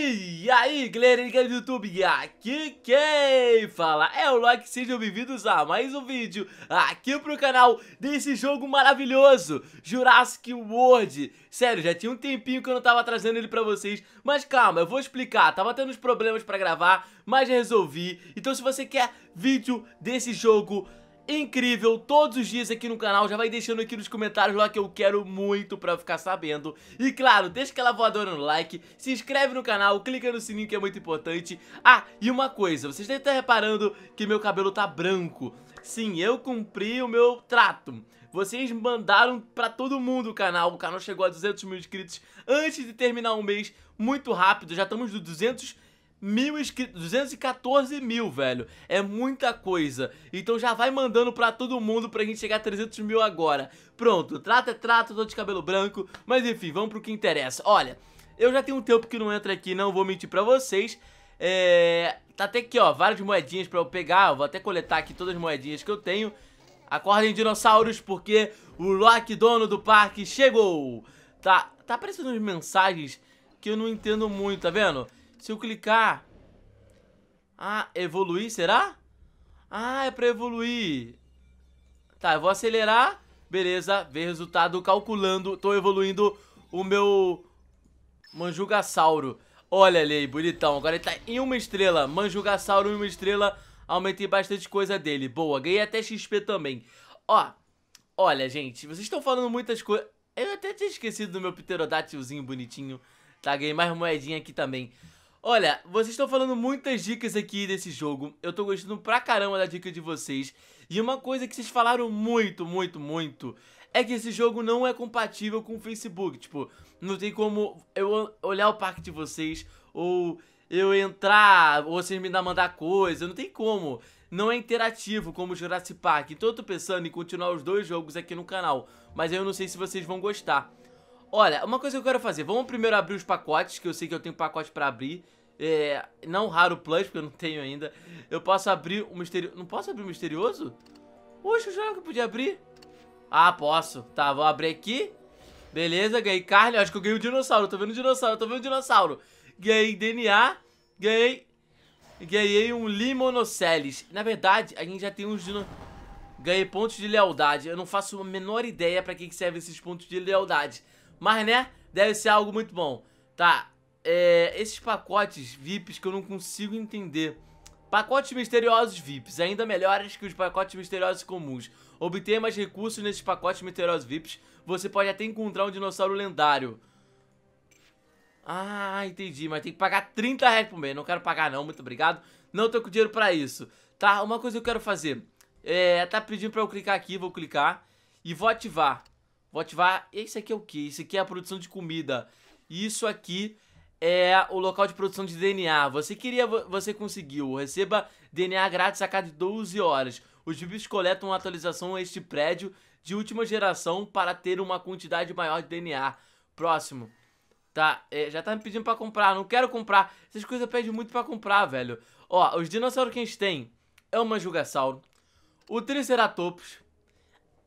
E aí, galerinha do YouTube, aqui quem fala é o Loki, sejam bem-vindos a mais um vídeo aqui pro canal desse jogo maravilhoso, Jurassic World. Sério, já tinha um tempinho que eu não tava trazendo ele pra vocês, mas calma, eu vou explicar, tava tendo uns problemas pra gravar, mas já resolvi. Então se você quer vídeo desse jogo incrível todos os dias aqui no canal. Já vai deixando aqui nos comentários lá que eu quero muito pra ficar sabendo. E claro, deixa aquela voadora no like, se inscreve no canal, clica no sininho que é muito importante. Ah, e uma coisa, vocês devem estar reparando que meu cabelo tá branco. Sim, eu cumpri o meu trato. Vocês mandaram pra todo mundo o canal, o canal chegou a 200 mil inscritos antes de terminar o mês, muito rápido, já estamos do 200 mil inscritos, 214 mil, velho. É muita coisa. Então já vai mandando pra todo mundo pra gente chegar a 300 mil agora. Pronto, trato é trato, tô de cabelo branco. Mas enfim, vamos pro que interessa. Olha, eu já tenho um tempo que não entro aqui, não vou mentir pra vocês. É... Tá até aqui, ó, várias moedinhas pra eu pegar. Eu vou até coletar aqui todas as moedinhas que eu tenho. Acordem, dinossauros, porque o Loki, dono do parque, chegou! Tá, tá aparecendo umas mensagens que eu não entendo muito, tá vendo? Se eu clicar... Ah, evoluir, será? Ah, é pra evoluir. Tá, eu vou acelerar. Beleza, ver resultado calculando. Tô evoluindo o meu Manjugasauro Olha ali, bonitão. Agora ele tá em uma estrela. Manjugasauro em uma estrela. Aumentei bastante coisa dele. Boa, ganhei até XP também. Ó, olha, gente. Vocês estão falando muitas coisas... Eu até tinha esquecido do meu pterodátilzinho bonitinho. Tá, ganhei mais moedinha aqui também. Olha, vocês estão falando muitas dicas aqui desse jogo. Eu tô gostando pra caramba da dica de vocês. E uma coisa que vocês falaram muito, muito, muito é que esse jogo não é compatível com o Facebook. Tipo, não tem como eu olhar o parque de vocês ou eu entrar, ou vocês me mandar coisa, não tem como. Não é interativo como o Jurassic Park. Então eu tô pensando em continuar os dois jogos aqui no canal, mas eu não sei se vocês vão gostar. Olha, uma coisa que eu quero fazer, vamos primeiro abrir os pacotes, que eu sei que eu tenho pacote pra abrir. É, não raro plus, porque eu não tenho ainda. Eu posso abrir o um misterioso. Não posso abrir o misterioso? Oxe, eu jogo que eu podia abrir. Ah, posso. Tá, vou abrir aqui. Beleza, ganhei carne. acho que eu ganhei um dinossauro. Tô vendo um dinossauro, tô vendo um dinossauro. Ganhei DNA. Ganhei. Ganhei um Limonoceles. Na verdade, a gente já tem uns dinossauros. Ganhei pontos de lealdade. Eu não faço a menor ideia pra que, que servem esses pontos de lealdade. Mas, né? Deve ser algo muito bom. Tá, é, esses pacotes VIPs que eu não consigo entender. Pacotes misteriosos VIPs, ainda melhores que os pacotes misteriosos comuns. obter mais recursos nesses pacotes misteriosos VIPs. Você pode até encontrar um dinossauro lendário. Ah, entendi, mas tem que pagar 30 reais por mês. Não quero pagar não, muito obrigado. Não tô com dinheiro pra isso. Tá, uma coisa que eu quero fazer. É, tá pedindo pra eu clicar aqui, vou clicar. E vou ativar. Vou ativar... Esse aqui é o que? Esse aqui é a produção de comida. Isso aqui é o local de produção de DNA. Você queria, você conseguiu. Receba DNA grátis a cada 12 horas. Os bibis coletam uma atualização a este prédio de última geração para ter uma quantidade maior de DNA. Próximo. Tá, é, já tá me pedindo pra comprar, não quero comprar. Essas coisas pedem muito pra comprar, velho. Ó, os dinossauros que a gente tem é o Manjugassauro, o Triceratops,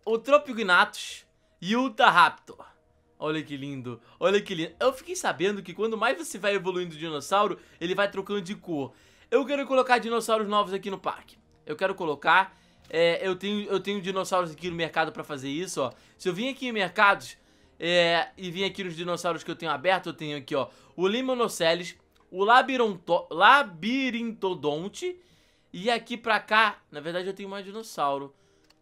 o Tropignatus e o utahraptor. Olha que lindo, olha que lindo. Eu fiquei sabendo que quando mais você vai evoluindo o dinossauro, ele vai trocando de cor. Eu quero colocar dinossauros novos aqui no parque. Eu quero colocar... É, eu, tenho, eu tenho dinossauros aqui no mercado pra fazer isso, ó. Se eu vim aqui em mercados é, e vim aqui nos dinossauros que eu tenho aberto, eu tenho aqui, ó, o Limonocelles, o labirinto, Labirintodonte e aqui pra cá, na verdade eu tenho mais dinossauro.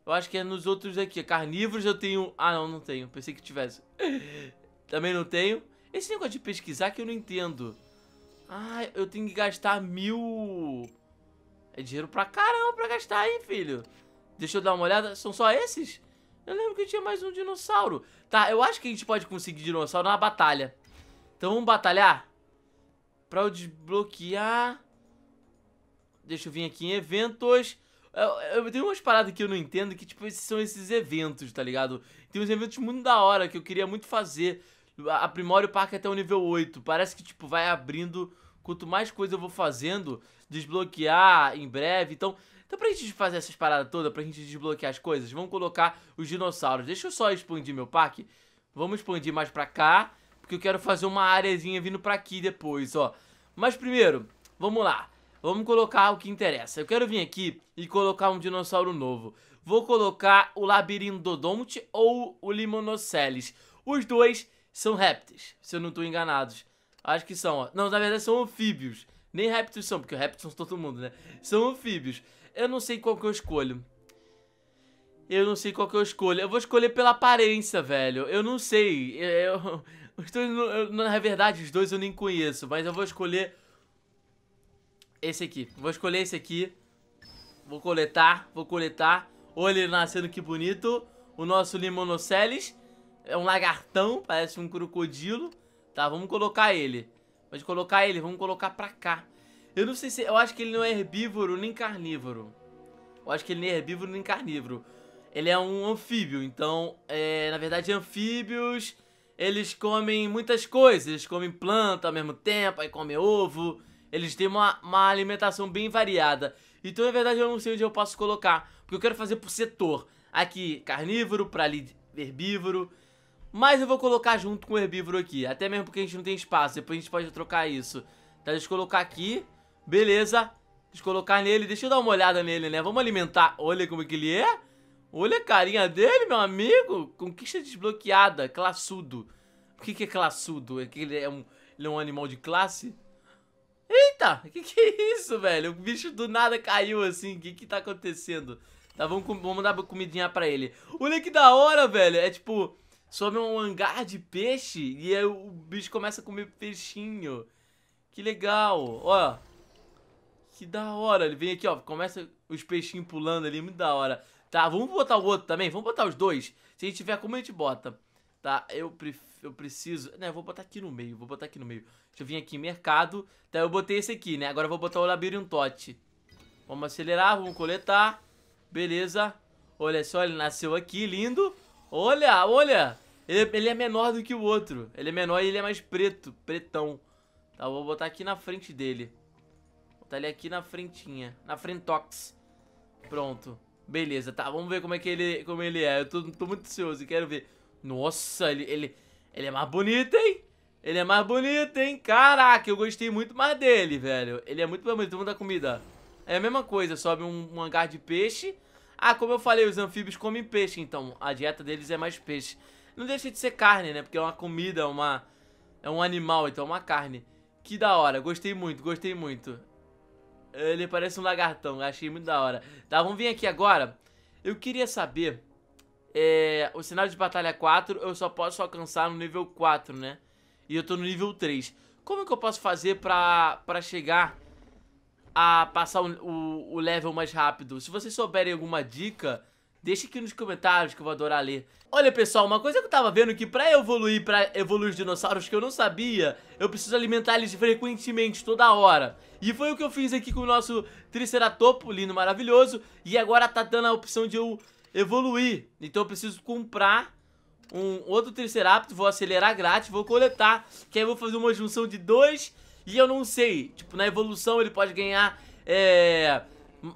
Eu acho que é nos outros aqui. Carnívoros eu tenho... Ah, não, não tenho. Pensei que tivesse. Também não tenho. Esse negócio de pesquisar que eu não entendo. Ah, eu tenho que gastar mil... É dinheiro pra caramba pra gastar, hein, filho? Deixa eu dar uma olhada. São só esses? Eu lembro que tinha mais um dinossauro. Tá, eu acho que a gente pode conseguir dinossauro na batalha. Então vamos batalhar? Pra eu desbloquear... Deixa eu vir aqui em eventos... Eu, eu, tenho umas paradas que eu não entendo que, tipo, esses, são esses eventos, tá ligado? Tem uns eventos muito da hora que eu queria muito fazer. Aprimore o parque até o nível 8. Parece que, tipo, vai abrindo. Quanto mais coisa eu vou fazendo, desbloquear em breve. Então, então pra gente fazer essas paradas todas, pra gente desbloquear as coisas, vamos colocar os dinossauros. Deixa eu só expandir meu parque. Vamos expandir mais pra cá, porque eu quero fazer uma areazinha vindo pra aqui depois, ó. Mas primeiro, vamos lá. Vamos colocar o que interessa. Eu quero vir aqui e colocar um dinossauro novo. Vou colocar o labirindodonte ou o limonoceles. Os dois são répteis, se eu não estou enganado. Acho que são, ó. Não, na verdade são anfíbios. Nem répteis são, porque répteis são todo mundo, né? São anfíbios. Eu não sei qual que eu escolho. Eu não sei qual que eu escolho. Eu vou escolher pela aparência, velho. Eu não sei. Eu, eu, os dois, eu, na verdade, os dois eu nem conheço, mas eu vou escolher esse aqui. Vou escolher esse aqui. Vou coletar, vou coletar. Olha ele nascendo, que bonito. O nosso Limonoceles. É um lagartão, parece um crocodilo. Tá, vamos colocar ele. Pode colocar ele, vamos colocar pra cá. Eu não sei se... Eu acho que ele não é herbívoro nem carnívoro. Eu acho que ele nem é herbívoro nem carnívoro. Ele é um anfíbio, então... É, na verdade, anfíbios... Eles comem muitas coisas. Eles comem planta ao mesmo tempo, aí comem ovo... Eles têm uma, uma alimentação bem variada. Então, na verdade, eu não sei onde eu posso colocar. Porque eu quero fazer por setor. Aqui, carnívoro, pra ali, herbívoro. Mas eu vou colocar junto com o herbívoro aqui. Até mesmo porque a gente não tem espaço. Depois a gente pode trocar isso. Tá, deixa eu colocar aqui. Beleza. Deixa eu colocar nele. Deixa eu dar uma olhada nele, né? Vamos alimentar. Olha como é que ele é. Olha a carinha dele, meu amigo. Conquista desbloqueada. Classudo. O que, que é classudo? É que ele é um, ele é um animal de classe? Eita, que que é isso, velho? O bicho do nada caiu assim, o que que tá acontecendo? Tá, vamos, vamos uma comidinha pra ele. Olha que da hora, velho, é tipo, sobe um hangar de peixe e aí o bicho começa a comer peixinho. Que legal, ó. Que da hora, ele vem aqui, ó, começa os peixinhos pulando ali, muito da hora. Tá, vamos botar o outro também, vamos botar os dois. Se a gente tiver como a gente bota. Tá, eu prefiro eu preciso. Né, vou botar aqui no meio, vou botar aqui no meio. Deixa eu vir aqui em mercado. Tá, eu botei esse aqui, né? Agora eu vou botar o labirintote. Vamos acelerar, vamos coletar. Beleza. Olha só, ele nasceu aqui, lindo. Olha, olha. Ele, ele é menor do que o outro. Ele é menor e ele é mais preto, pretão. Tá, eu vou botar aqui na frente dele. Vou botar ele aqui na frentinha, na frentox. Pronto. Beleza, tá, vamos ver como é que ele, como ele é. Eu tô, tô muito ansioso, quero ver. Nossa, ele, ele, ele é mais bonito, hein? Ele é mais bonito, hein? Caraca, eu gostei muito mais dele, velho. Ele é muito mais bonito. Vamos dar comida. É a mesma coisa, sobe um, um hangar de peixe. Ah, como eu falei, os anfíbios comem peixe, então a dieta deles é mais peixe. Não deixa de ser carne, né? Porque é uma comida, uma... É um animal, então é uma carne. Que da hora, gostei muito, gostei muito. Ele parece um lagartão, achei muito da hora. Tá, vamos vir aqui agora. Eu queria saber é, o cenário de batalha 4 eu só posso alcançar no nível 4, né? E eu tô no nível 3. Como que eu posso fazer pra, pra chegar a passar o, o, o level mais rápido? Se vocês souberem alguma dica, deixe aqui nos comentários que eu vou adorar ler. Olha, pessoal, uma coisa que eu tava vendo que pra evoluir, pra evoluir os dinossauros que eu não sabia, eu preciso alimentar eles frequentemente, toda hora. E foi o que eu fiz aqui com o nosso Triceratopo lindo, maravilhoso. E agora tá dando a opção de eu evoluir. Então eu preciso comprar um outro Triceratops, vou acelerar grátis, vou coletar, que aí eu vou fazer uma junção de dois e eu não sei. Tipo, na evolução ele pode ganhar é,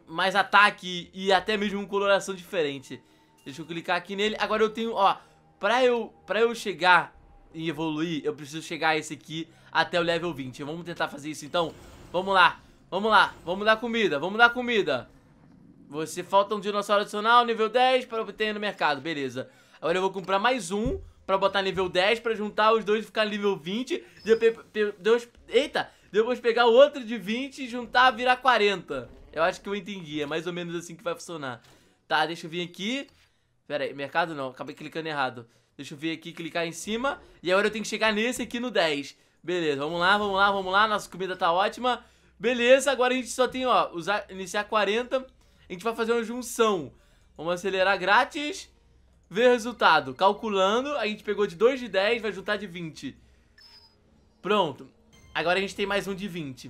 mais ataque e até mesmo coloração diferente. Deixa eu clicar aqui nele. Agora eu tenho, ó, pra eu, pra eu chegar e evoluir, eu preciso chegar a esse aqui até o level 20. Vamos tentar fazer isso então? Vamos lá, vamos lá, vamos dar comida, vamos dar comida. Você falta um dinossauro adicional, nível 10, para obter no mercado. Beleza. Agora eu vou comprar mais um pra botar nível 10, pra juntar os dois e ficar nível 20. Depois, eita! Depois pegar outro de 20 e juntar, virar 40. Eu acho que eu entendi. É mais ou menos assim que vai funcionar. Tá, deixa eu vir aqui. Pera aí, mercado não. Acabei clicando errado. Deixa eu vir aqui, clicar em cima. E agora eu tenho que chegar nesse aqui no 10. Beleza, vamos lá, vamos lá, vamos lá. Nossa comida tá ótima. Beleza, agora a gente só tem, ó, usar, iniciar 40 a gente vai fazer uma junção. Vamos acelerar grátis. Ver o resultado. Calculando, a gente pegou de 2 de 10, vai juntar de 20. Pronto. Agora a gente tem mais um de 20.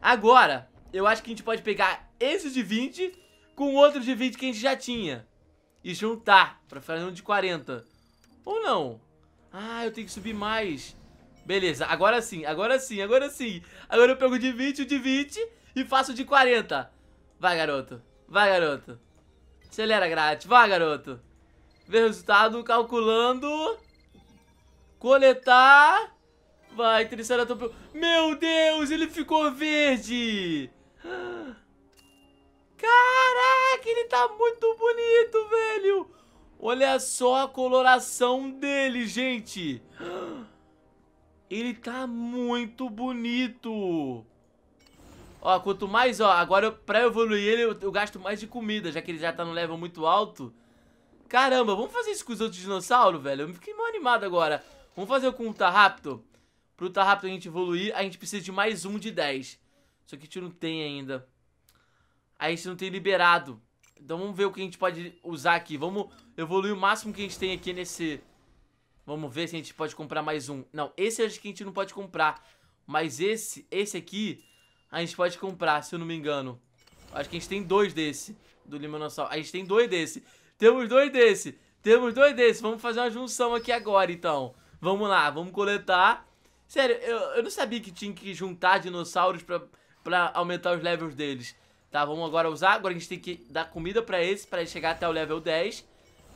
Agora, eu acho que a gente pode pegar esse de 20 com outro de 20 que a gente já tinha. E juntar pra fazer um de 40. Ou não? Ah, eu tenho que subir mais. Beleza, agora sim, agora sim, agora sim. Agora eu pego o de 20, o de 20 e faço o de 40. Vai, garoto. Vai, garoto. Acelera, grátis. Vai, garoto. ver o resultado, calculando. Coletar. Vai, Triceratops. Meu Deus, ele ficou verde. Caraca, ele tá muito bonito, velho. Olha só a coloração dele, gente. Ele tá muito bonito. Ó, quanto mais, ó, agora eu, pra evoluir ele, eu, eu, gasto mais de comida, já que ele já tá no level muito alto. Caramba, vamos fazer isso com os outros dinossauros, velho? Eu fiquei mal animado agora. Vamos fazer com o Tarraptor? Pro Tarraptor a gente evoluir, a gente precisa de mais um de 10. Só que a gente não tem ainda. A gente não tem liberado. Então vamos ver o que a gente pode usar aqui. Vamos evoluir o máximo que a gente tem aqui nesse... Vamos ver se a gente pode comprar mais um. Não, esse acho que a gente não pode comprar. Mas esse, esse aqui, a gente pode comprar, se eu não me engano. Acho que a gente tem dois desse, do Limonossauro. A gente tem dois desse. Temos dois desse. Temos dois desse. Vamos fazer uma junção aqui agora, então. Vamos lá, vamos coletar. Sério, eu, eu não sabia que tinha que juntar dinossauros pra, pra aumentar os levels deles. Tá, vamos agora usar. Agora a gente tem que dar comida pra esse, pra ele chegar até o level 10.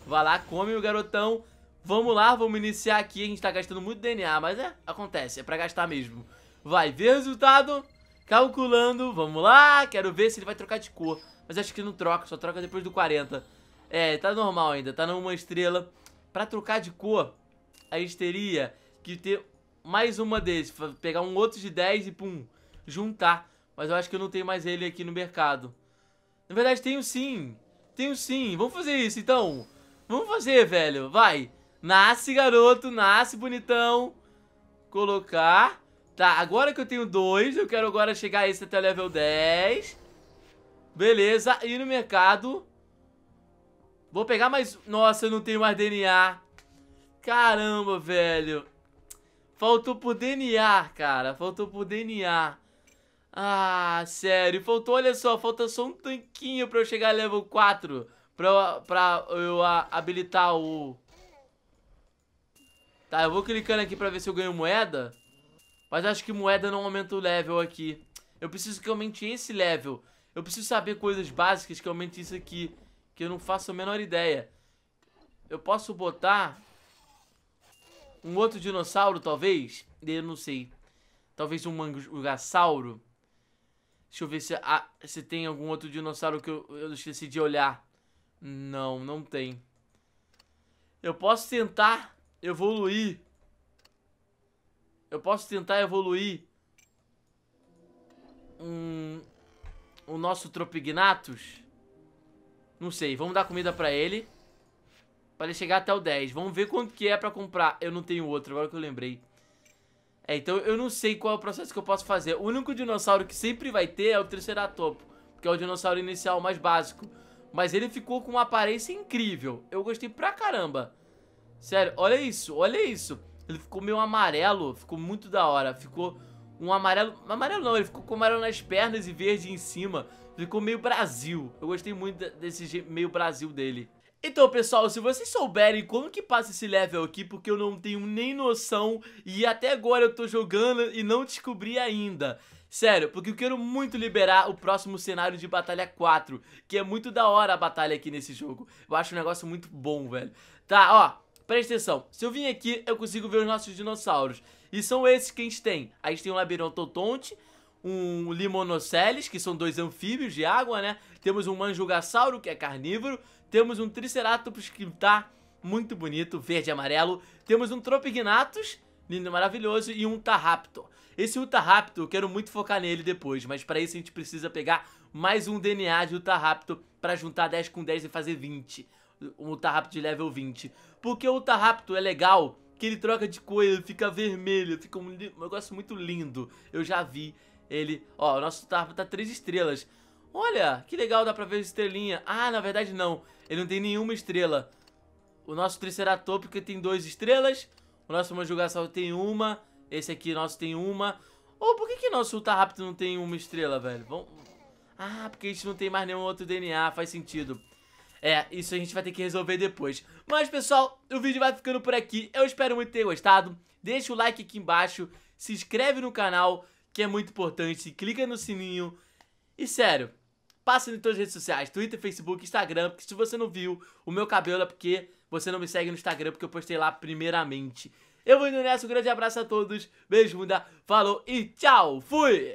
Vai lá, come o garotão. Vamos lá, vamos iniciar aqui. A gente tá gastando muito DNA, mas é, acontece. É pra gastar mesmo. Vai, ver resultado. Calculando, vamos lá, quero ver se ele vai trocar de cor. Mas acho que não troca, só troca depois do 40. É, tá normal ainda, tá numa estrela. Pra trocar de cor, a gente teria que ter mais uma deles. Pegar um outro de 10 e pum, juntar. Mas eu acho que eu não tenho mais ele aqui no mercado. Na verdade, tenho sim. Tenho sim. Vamos fazer isso, então. Vamos fazer, velho. Vai. Nasce, garoto. Nasce, bonitão. Colocar. Tá, agora que eu tenho dois, eu quero agora chegar a esse até level 10. Beleza, e no mercado... Vou pegar mais... Nossa, eu não tenho mais DNA. Caramba, velho. Faltou pro DNA, cara. Faltou pro DNA. Ah, sério. Faltou, olha só, falta só um tanquinho pra eu chegar a level 4. Pra, pra eu a, habilitar o... Tá, eu vou clicando aqui pra ver se eu ganho moeda. Mas acho que moeda não aumenta o level aqui. Eu preciso que aumente esse level. Eu preciso saber coisas básicas que aumente isso aqui. Que eu não faço a menor ideia. Eu posso botar... Um outro dinossauro, talvez? Eu não sei. Talvez um mangassauro. Deixa eu ver se, ah, se tem algum outro dinossauro que eu, eu esqueci de olhar. Não, não tem. Eu posso tentar evoluir eu posso tentar evoluir um, o nosso Tropignatus. Não sei, vamos dar comida pra ele. Pra ele chegar até o 10. Vamos ver quanto que é pra comprar. Eu não tenho outro, agora que eu lembrei. É, então eu não sei qual é o processo que eu posso fazer. O único dinossauro que sempre vai ter é o Triceratopo. Que é o dinossauro inicial mais básico. Mas ele ficou com uma aparência incrível. Eu gostei pra caramba. Sério, olha isso, olha isso. Ele ficou meio amarelo, ficou muito da hora. Ficou um amarelo... Amarelo não, ele ficou com amarelo nas pernas e verde em cima. Ficou meio Brasil. Eu gostei muito desse meio Brasil dele. Então, pessoal, se vocês souberem como que passa esse level aqui, porque eu não tenho nem noção e até agora eu tô jogando e não descobri ainda. Sério, porque eu quero muito liberar o próximo cenário de Batalha 4, que é muito da hora a batalha aqui nesse jogo. Eu acho um negócio muito bom, velho. Tá, ó, Presta atenção, se eu vim aqui, eu consigo ver os nossos dinossauros. E são esses que a gente tem. A gente tem um labirintotonte, um limonoceles, que são dois anfíbios de água, né? Temos um manjugassauro, que é carnívoro. Temos um triceratops, que tá muito bonito, verde e amarelo. Temos um tropignatus, lindo e maravilhoso, e um Tarraptor. Esse Utahrapto, eu quero muito focar nele depois, mas para isso a gente precisa pegar mais um DNA de Utahrapto para juntar 10 com 10 e fazer 20 o Ultraraptor de level 20. Porque o Ultraraptor é legal que ele troca de cor, ele fica vermelho, fica um, um negócio muito lindo. Eu já vi ele... Ó, o nosso Ultraraptor tá 3 estrelas. Olha, que legal, dá pra ver a estrelinha. Ah, na verdade não, ele não tem nenhuma estrela. O nosso Triceratopica tem 2 estrelas, o nosso Manjugassal tem uma, esse aqui nosso tem uma. Ou oh, por que que nosso Ultraraptor não tem uma estrela, velho? Vamos... Ah, porque a gente não tem mais nenhum outro DNA, faz sentido. É, isso a gente vai ter que resolver depois. Mas, pessoal, o vídeo vai ficando por aqui. Eu espero muito ter gostado. Deixa o like aqui embaixo, se inscreve no canal, que é muito importante, clica no sininho. E sério, passa em todas as redes sociais, Twitter, Facebook, Instagram, porque se você não viu o meu cabelo é porque você não me segue no Instagram, porque eu postei lá primeiramente. Eu vou indo nessa, um grande abraço a todos, beijo, muda, falou e tchau, fui!